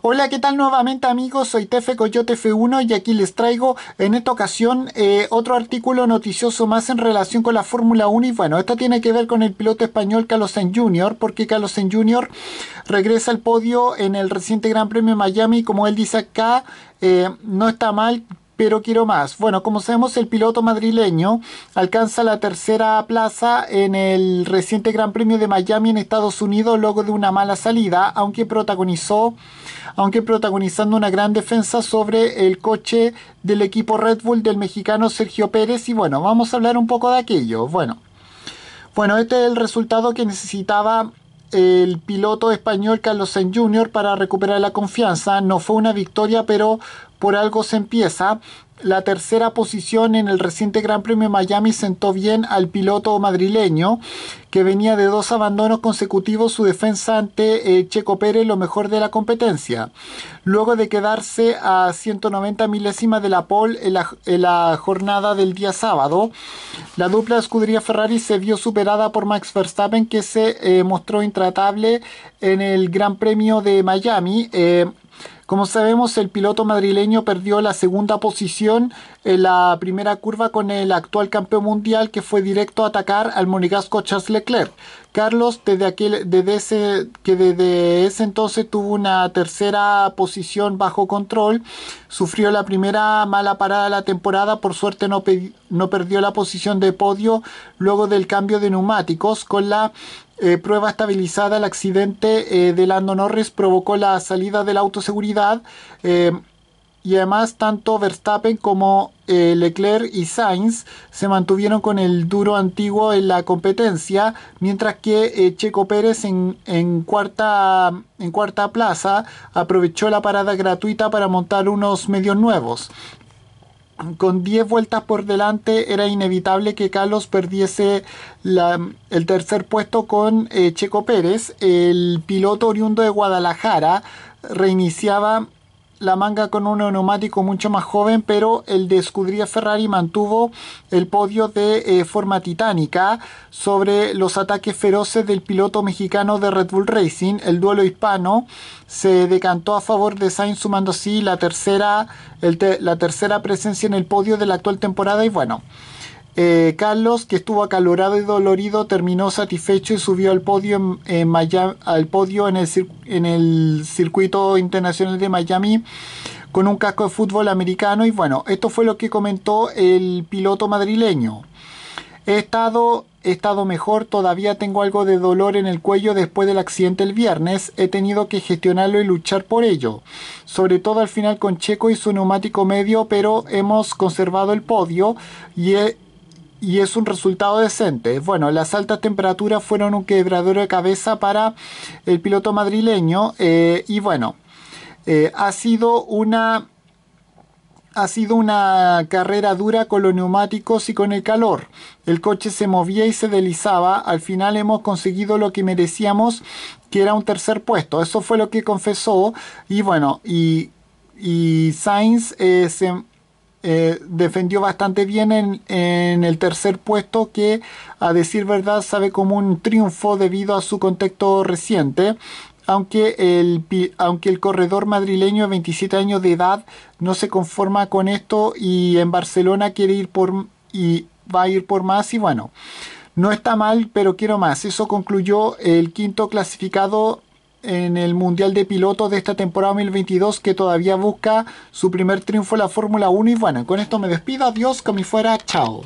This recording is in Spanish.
Hola, ¿qué tal nuevamente amigos? Soy Tefe Coyote F1 y aquí les traigo en esta ocasión eh, otro artículo noticioso más en relación con la Fórmula 1 y bueno, esto tiene que ver con el piloto español Carlos Sainz Jr. porque Carlos Sainz Jr. regresa al podio en el reciente Gran Premio de Miami como él dice acá, eh, no está mal, pero quiero más. Bueno, como sabemos, el piloto madrileño alcanza la tercera plaza en el reciente Gran Premio de Miami en Estados Unidos luego de una mala salida, aunque protagonizó, aunque protagonizando una gran defensa sobre el coche del equipo Red Bull del mexicano Sergio Pérez. Y bueno, vamos a hablar un poco de aquello. Bueno, bueno, este es el resultado que necesitaba el piloto español Carlos Sainz Jr. para recuperar la confianza. No fue una victoria, pero por algo se empieza la tercera posición en el reciente Gran Premio de Miami sentó bien al piloto madrileño que venía de dos abandonos consecutivos su defensa ante eh, Checo Pérez lo mejor de la competencia. Luego de quedarse a 190 milésimas de la pole en la, jornada del día sábado, la dupla escudería Ferrari se vio superada por Max Verstappen que se eh, mostró intratable en el Gran Premio de Miami. Eh, como sabemos, el piloto madrileño perdió la segunda posición en la primera curva con el actual campeón mundial que fue directo a atacar al monegasco Charles Leclerc. Carlos, desde aquel, desde ese, que desde ese entonces tuvo una tercera posición bajo control, sufrió la primera mala parada de la temporada, por suerte no, no perdió la posición de podio luego del cambio de neumáticos con la eh, prueba estabilizada, el accidente eh, de Lando Norris provocó la salida de la autoseguridad eh, y además tanto Verstappen como Leclerc y Sainz se mantuvieron con el duro antiguo en la competencia, mientras que Checo Pérez en, cuarta, en cuarta plaza aprovechó la parada gratuita para montar unos medios nuevos con 10 vueltas por delante era inevitable que Carlos perdiese el tercer puesto con eh, Checo Pérez. El piloto oriundo de Guadalajara reiniciaba la manga con un neumático mucho más joven, pero el de Escudría Ferrari mantuvo el podio de eh, forma titánica sobre los ataques feroces del piloto mexicano de Red Bull Racing. El duelo hispano se decantó a favor de Sainz sumando así la tercera, la tercera presencia en el podio de la actual temporada y bueno. Eh, Carlos, que estuvo acalorado y dolorido, terminó satisfecho y subió al podio en, Miami, al podio en el, en el circuito internacional de Miami con un casco de fútbol americano. Y bueno, esto fue lo que comentó el piloto madrileño. He estado, he estado mejor, todavía tengo algo de dolor en el cuello después del accidente el viernes. He tenido que gestionarlo y luchar por ello. Sobre todo al final con Checo y su neumático medio, pero hemos conservado el podio y he, y es un resultado decente. Bueno, las altas temperaturas fueron un quebradero de cabeza para el piloto madrileño eh, y bueno, eh, ha sido una... Ha sido una carrera dura con los neumáticos y con el calor. El coche se movía y se deslizaba. Al final hemos conseguido lo que merecíamos, que era un tercer puesto. Eso fue lo que confesó. Y bueno, y, Sainz eh, se, eh, defendió bastante bien en, en, el tercer puesto que a decir verdad sabe como un triunfo debido a su contexto reciente. Aunque el, aunque el corredor madrileño de 27 años de edad no se conforma con esto y en Barcelona quiere ir por y va a ir por más y bueno, no está mal, pero quiero más. Eso concluyó el quinto clasificado en el Mundial de Pilotos de esta temporada 2022 que todavía busca su primer triunfo en la Fórmula 1 y bueno, con esto me despido, adiós, como fuera, chao.